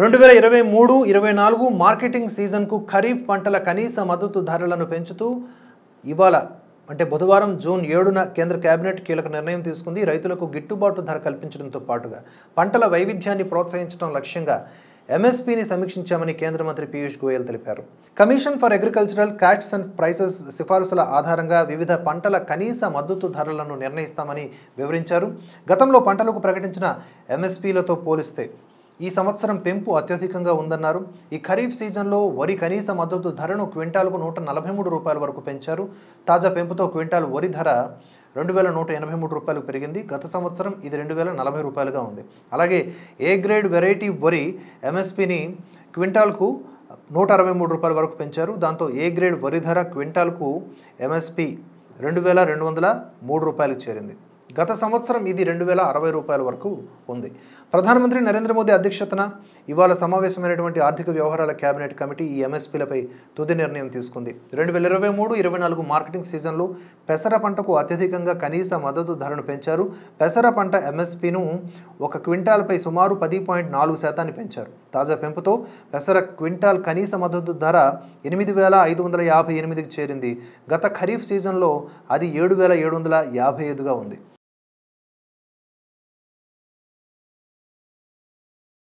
రెండు వేల ఇరవై మూడు ఇరవై నాలుగు మార్కెటింగ్ సీజన్కు ఖరీఫ్ పంటల కనీస మద్దతు ధరలను పెంచుతూ ఇవాళ అంటే బుధవారం జూన్ ఏడున కేంద్ర కేబినెట్ కీలక నిర్ణయం తీసుకుంది రైతులకు గిట్టుబాటు ధర కల్పించడంతో పాటుగా పంటల వైవిధ్యాన్ని ప్రోత్సహించడం లక్ష్యంగా ఎంఎస్పీని సమీక్షించామని కేంద్ర మంత్రి పీయూష్ గోయల్ తెలిపారు commission for agricultural costs and prices సిఫారసుల ఆధారంగా వివిధ పంటల కనీస మద్దతు ధరలను నిర్ణయిస్తామని వివరించారు గతంలో పంటలకు ప్రకటించిన ఎంఎస్పీలతో పోలిస్తే ఈ సంవత్సరం పెంపు అత్యధికంగా ఉందన్నారు ఈ ఖరీఫ్ సీజన్లో వరి కనీస మద్దతు ధరను క్వింటాల్కు నూట నలభై మూడు రూపాయల వరకు పెంచారు తాజా పెంపుతో క్వింటాల్ వరి ధర రెండు వేల నూట ఎనభై మూడు రూపాయలకు పెరిగింది గత సంవత్సరం ఇది రెండు వేల నలభై రూపాయలుగా ఉంది అలాగే ఏ గ్రేడ్ వెరైటీ వరి ఎంఎస్పిని క్వింటాల్కు నూట అరవై మూడు రూపాయల వరకు పెంచారు దాంతో ఏ గ్రేడ్ వరి ధర క్వింటాల్కు ఎంఎస్పి రెండు వేల రెండు వందల మూడు రూపాయలకు చేరింది గత సంవత్సరం ఇది రెండు వేల అరవై రూపాయల వరకు ఉంది ప్రధానమంత్రి నరేంద్ర మోదీ అధ్యక్షతన ఇవాళ సమావేశమైనటువంటి ఆర్థిక వ్యవహారాల కేబినెట్ కమిటీ ఈ ఎంఎస్పీలపై తుది నిర్ణయం తీసుకుంది రెండు వేల ఇరవై మూడు ఇరవై నాలుగు మార్కెటింగ్ సీజన్లో పెసర పంటకు అత్యధికంగా కనీస మద్దతు ధరను పెంచారు పెసర పంట ఎంఎస్పీను ఒక క్వింటాల్పై సుమారు పది పాయింట్ నాలుగు శాతాన్ని పెంచారు తాజా పెంపుతో పెసర క్వింటాల్ కనీస మద్దతు ధర ఎనిమిది వేల ఐదు వందల యాభై ఎనిమిదికి చేరింది గత ఖరీఫ్ సీజన్లో అది ఏడు వేల ఏడు వందల యాభై ఐదుగా ఉంది